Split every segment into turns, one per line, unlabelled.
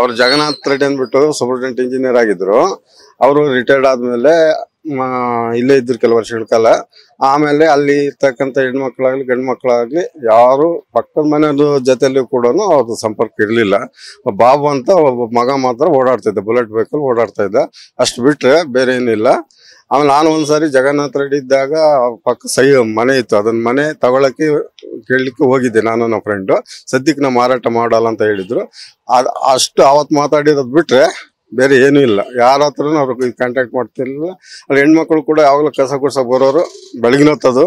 ಅವರು ಜಗನ್ನಾಥ್ ರೆಡ್ಡಿ ಅಂದ್ಬಿಟ್ಟು superintendent engineer ಆಗಿದ್ರು ಅವರು ರಿಟೈರ್ಡ್ ಆದ್ಮೇಲೆ ಇಲ್ಲೇ ಇದ್ರು ಕೆಲವು ವರ್ಷಗಳ ಕಾಲ ಆಮೇಲೆ ಅಲ್ಲಿ ಇರ್ತಕ್ಕಂಥ ಹೆಣ್ಮಕ್ಳಾಗ್ಲಿ ಗಂಡು ಮಕ್ಕಳಾಗ್ಲಿ ಯಾರು ಪಕ್ಕದ ಮನೆಯವ್ರ ಜೊತೇಲಿ ಕೂಡ ಅವ್ರದ್ದು ಸಂಪರ್ಕ ಇರಲಿಲ್ಲ ಬಾಬು ಅಂತ ಒಬ್ಬ ಮಗ ಮಾತ್ರ ಓಡಾಡ್ತಿದ್ದ ಬುಲೆಟ್ ಬೈಕಲ್ಲಿ ಓಡಾಡ್ತಾ ಇದ್ದ ಅಷ್ಟು ಬಿಟ್ರೆ ಬೇರೆ ಏನಿಲ್ಲ ಆಮೇಲೆ ನಾನು ಒಂದ್ಸರಿ ಜಗನ್ನಾಥ್ ರೆಡ್ಡಿ ಇದ್ದಾಗ ಪಕ್ಕ ಸೈ ಮನೆ ಇತ್ತು ಅದನ್ನ ಮನೆ ತಗೊಳಕ್ಕೆ ಕೇಳಲಿಕ್ಕೆ ಹೋಗಿದ್ದೆ ನಾನು ನಮ್ಮ ಫ್ರೆಂಡು ಸದ್ಯಕ್ಕೆ ನಾವು ಮಾರಾಟ ಮಾಡಲ್ಲ ಅಂತ ಹೇಳಿದ್ರು ಅದು ಅಷ್ಟು ಅವತ್ತು ಮಾತಾಡಿರೋದು ಬಿಟ್ರೆ ಬೇರೆ ಏನೂ ಇಲ್ಲ ಯಾರ ಹತ್ರನೂ ಅವ್ರಿಗೆ ಕಾಂಟ್ಯಾಕ್ಟ್ ಮಾಡ್ತಿರ್ಲಿಲ್ಲ ಅಲ್ಲಿ ಹೆಣ್ಮಕ್ಳು ಕೂಡ ಯಾವಾಗಲೂ ಕಸ ಕುಡ್ಸ ಬರೋರು ಬೆಳಗಿನ ಹೊತ್ತದು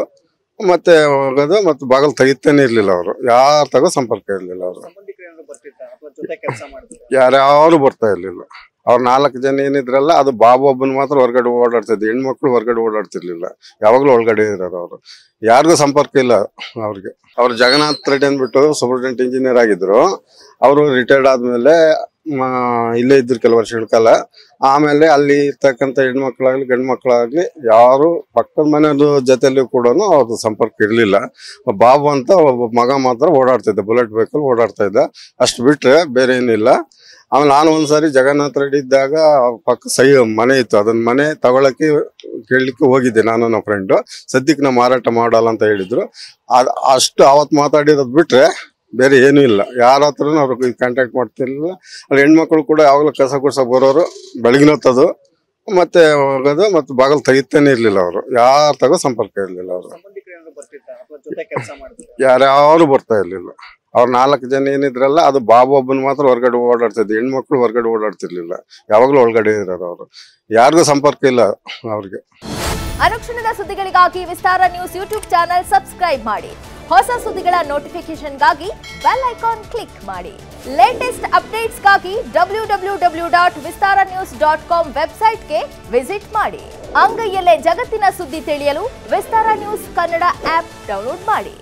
ಮತ್ತೆ ಹೋಗೋದು ಮತ್ತೆ ಬಾಗಲ್ ತೆಗಿತಾನೆ ಇರ್ಲಿಲ್ಲ ಅವರು ಯಾರ ತಗೋ ಸಂಪರ್ಕ ಇರ್ಲಿಲ್ಲ ಅವರು ಯಾರ್ಯಾರು ಬರ್ತಾ ಇರ್ಲಿಲ್ಲ ಅವ್ರು ನಾಲ್ಕು ಜನ ಏನಿದ್ರಲ್ಲ ಅದು ಬಾಬು ಒಬ್ಬನ ಮಾತ್ರ ಹೊರಗಡೆ ಓಡಾಡ್ತಿದ್ದೆ ಹೆಣ್ಮಕ್ಳು ಹೊರಗಡೆ ಓಡಾಡ್ತಿರ್ಲಿಲ್ಲ ಯಾವಾಗಲೂ ಒಳಗಡೆ ಇರೋರು ಅವರು ಯಾರಿಗೂ ಸಂಪರ್ಕ ಇಲ್ಲ ಅವ್ರಿಗೆ ಅವ್ರು ಜಗನ್ನಾಥ್ ರೆಡ್ಡಿ ಅಂದ್ಬಿಟ್ಟು ಸೂಪರ್ಟೆಂಟ್ ಇಂಜಿನಿಯರ್ ಆಗಿದ್ರು ಅವರು ರಿಟೈರ್ಡ್ ಆದ್ಮೇಲೆ ಇಲ್ಲೇ ಇದ್ರು ಕೆಲವು ವರ್ಷಗಳ ಕಾಲ ಆಮೇಲೆ ಅಲ್ಲಿ ಇರ್ತಕ್ಕಂಥ ಹೆಣ್ಮಕ್ಳಾಗ್ಲಿ ಗಂಡು ಮಕ್ಕಳಾಗ್ಲಿ ಯಾರು ಪಕ್ಕದ ಮನೆಯವ್ರ ಜೊತೇಲಿ ಕೂಡ ಅವ್ರದ್ದು ಸಂಪರ್ಕ ಇರಲಿಲ್ಲ ಬಾಬು ಅಂತ ಒಬ್ಬ ಮಗ ಮಾತ್ರ ಓಡಾಡ್ತಿದ್ದೆ ಬುಲೆಟ್ ವೆಹಿಕಲ್ ಓಡಾಡ್ತಾ ಇದ್ದ ಅಷ್ಟು ಬಿಟ್ಟರೆ ಬೇರೆ ಏನಿಲ್ಲ ಆಮೇಲೆ ನಾನು ಒಂದ್ಸಾರಿ ಜಗನ್ನಾಥ್ ರೆಡ್ಡಿ ಇದ್ದಾಗ ಪಕ್ಕ ಸೈ ಮನೆ ಇತ್ತು ಅದನ್ನ ಮನೆ ತಗೊಳಕ್ಕೆ ಕೇಳಲಿಕ್ಕೆ ಹೋಗಿದ್ದೆ ನಾನು ನನ್ನ ಫ್ರೆಂಡು ಸದ್ಯಕ್ಕೆ ನಾವು ಮಾರಾಟ ಮಾಡಲ್ಲ ಅಂತ ಹೇಳಿದ್ರು ಅದು ಅಷ್ಟು ಅವತ್ತು ಮಾತಾಡಿರೋದು ಬಿಟ್ರೆ ಬೇರೆ ಏನೂ ಇಲ್ಲ ಯಾರ ಹತ್ರನೂ ಅವ್ರು ಕಾಂಟ್ಯಾಕ್ಟ್ ಮಾಡ್ತಿರ್ಲಿಲ್ಲ ಅಲ್ಲಿ ಹೆಣ್ಮಕ್ಳು ಕೂಡ ಯಾವಾಗಲೂ ಕಸ ಕುಡ್ಸ ಬರೋರು ಬೆಳಗಿನ ಹೊತ್ತದು ಮತ್ತೆ ಹೋಗೋದು ಮತ್ತೆ ಬಾಗಲ್ ತೆಗಿತಾನೆ ಇರ್ಲಿಲ್ಲ ಅವರು ಯಾರ ತಗೋ ಸಂಪರ್ಕ ಇರ್ಲಿಲ್ಲ ಅವರು ಯಾರ್ಯಾರು ಬರ್ತಾ ಇರ್ಲಿಲ್ಲ ಅವ್ರ ನಾಲ್ಕು ಜನ ಏನಿದ್ರಲ್ಲ ಅದು ಬಾಬು ಒಬ್ಬನ ಮಾತ್ರ ಹೊರಗಡೆ ಓಡಾಡ್ತಿದ್ದೆ ಹೆಣ್ಮಕ್ಳು ಹೊರಗಡೆ ಓಡಾಡ್ತಿರ್ಲಿಲ್ಲ ಯಾವಾಗ್ಲೂ ಒಳಗಡೆ ಇರೋರು ಅವರು ಯಾರಿಗೂ ಸಂಪರ್ಕ ಇಲ್ಲ ಅವ್ರಿಗೆ
ಅನುಕ್ಷಣದ ಸುದ್ದಿಗಳಿಗಾಗಿ Vistara news YouTube channel subscribe ಮಾಡಿ ಹೊಸ ಸುದ್ದಿಗಳ ನೋಟಿಫಿಕೇಶನ್ಗಾಗಿ ಬೆಲ್ ಐಕಾನ್ ಕ್ಲಿಕ್ ಮಾಡಿ ಲೇಟೆಸ್ಟ್ ಅಪ್ಡೇಟ್ಸ್ಗಾಗಿ W W W dot Vistara news dot com ವೆಬ್ಸೈಟ್ಗೆ ವಿಸಿಟ್ ಮಾಡಿ ಅಂಗೈಯಲ್ಲೇ ಜಗತ್ತಿನ ಸುದ್ದಿ ತಿಳಿಯಲು Vistara news Kannada app download ಮಾಡಿ